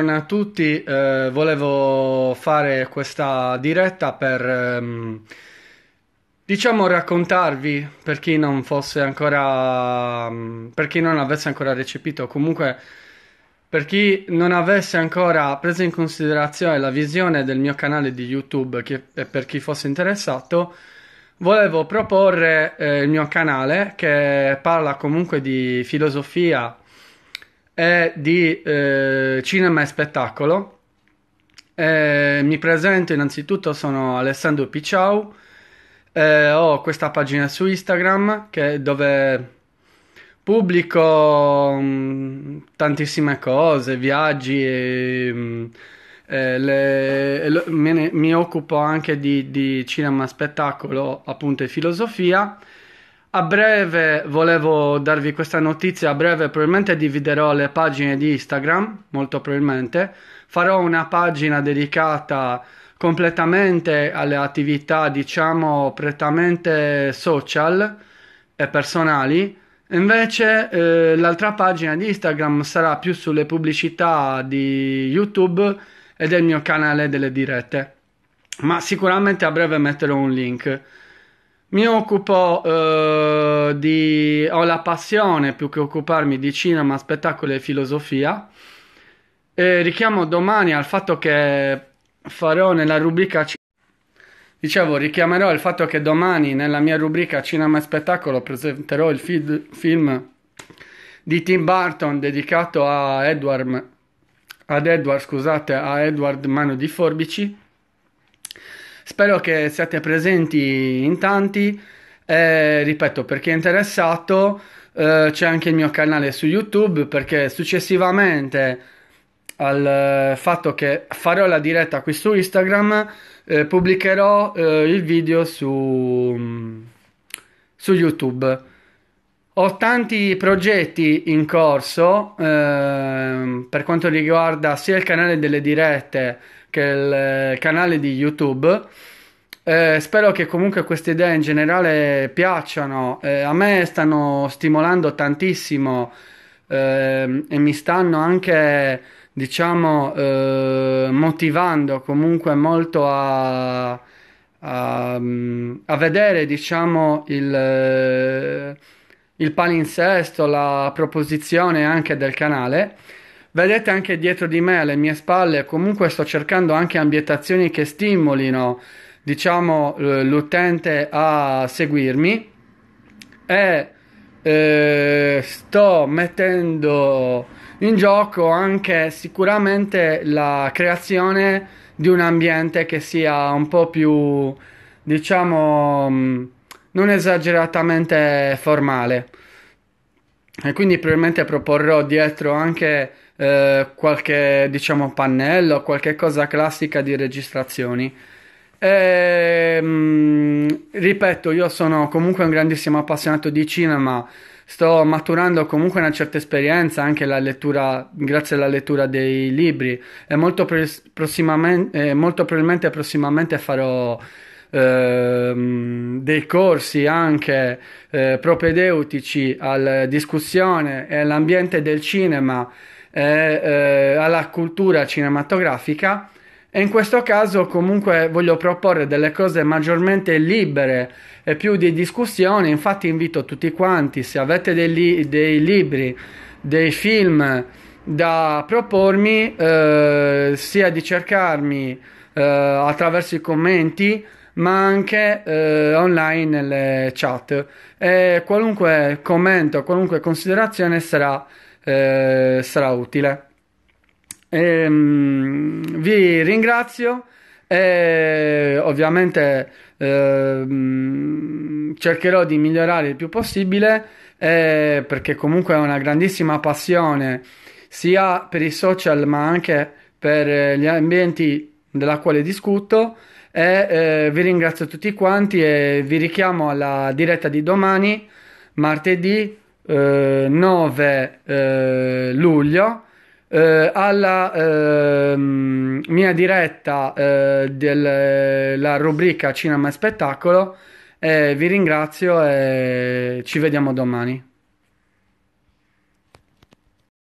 Buongiorno a tutti, eh, volevo fare questa diretta per ehm, diciamo raccontarvi per chi non fosse ancora mm, per chi non avesse ancora recepito, comunque per chi non avesse ancora preso in considerazione la visione del mio canale di YouTube che, e per chi fosse interessato, volevo proporre eh, il mio canale che parla comunque di filosofia è di eh, cinema e spettacolo. Eh, mi presento innanzitutto, sono Alessandro Picciau, eh, ho questa pagina su Instagram che, dove pubblico mh, mm, tantissime cose, viaggi, e, mh, mm, eh, le, lo, mi, mi, occupo anche di, di cinema, spettacolo, appunto e filosofia. A breve volevo darvi questa notizia, a breve probabilmente dividerò le pagine di Instagram, molto probabilmente. Farò una pagina dedicata completamente alle attività, diciamo, prettamente social e personali. Invece eh, l'altra pagina di Instagram sarà più sulle pubblicità di YouTube e del mio canale delle dirette. Ma sicuramente a breve metterò un link. Mi occupo eh, di... ho la passione più che occuparmi di cinema, spettacolo e filosofia. E richiamo domani al fatto che farò nella rubrica... Dicevo, richiamerò il fatto che domani nella mia rubrica Cinema e Spettacolo presenterò il fi- film di Tim Burton dedicato a Edward, ad Edward, scusate, a Edward Mano di Forbici Spero che siate presenti in tanti. Eh, ripeto, per chi è interessato, eh, c'è anche il mio canale su YouTube perché successivamente al eh, fatto che farò la diretta qui su Instagram, eh, pubblicherò eh, il video su, su YouTube. Ho tanti progetti in corso ehm, per quanto riguarda sia il canale delle dirette che è il eh, canale di YouTube. Eh, spero che comunque queste idee in generale piacciono. Eh, a me stanno stimolando tantissimo eh, e mi stanno anche, diciamo, eh, motivando comunque molto a, a, a vedere, diciamo, il, eh, il palinsesto, la proposizione anche del canale. Vedete anche dietro di me, alle mie spalle, comunque sto cercando anche ambientazioni che stimolino, diciamo, l'utente a seguirmi e eh, sto mettendo in gioco anche sicuramente la creazione di un ambiente che sia un po' più, diciamo, mm, non esageratamente formale. E quindi probabilmente proporrò dietro anche eh, qualche diciamo pannello, qualche cosa classica di registrazioni. E, ehm, mh, ripeto, io sono comunque un grandissimo appassionato di cinema, sto maturando comunque una certa esperienza anche la lettura, grazie alla lettura dei libri e molto, pre- prossimamente, eh, molto probabilmente prossimamente farò ehm, dei corsi anche eh, propedeutici alla discussione e all'ambiente del cinema eh, eh, alla cultura cinematografica e in questo caso comunque voglio proporre delle cose maggiormente libere e più di discussione, infatti invito tutti quanti, se avete dei, li- dei libri, dei film da propormi, eh, sia di cercarmi eh, attraverso i commenti, ma anche eh, online nelle chat. E qualunque commento, qualunque considerazione sarà eh, sarà utile. Ehm, vi ringrazio e ovviamente ehm, cercherò di migliorare il più possibile eh, perché comunque è una grandissima passione sia per i social ma anche per gli ambienti della quale discuto e eh, vi ringrazio tutti quanti e vi richiamo alla diretta di domani martedì eh, 9 eh, luglio eh, alla ehm, mia diretta eh, della rubrica Cinema e Spettacolo. Eh, vi ringrazio e ci vediamo domani.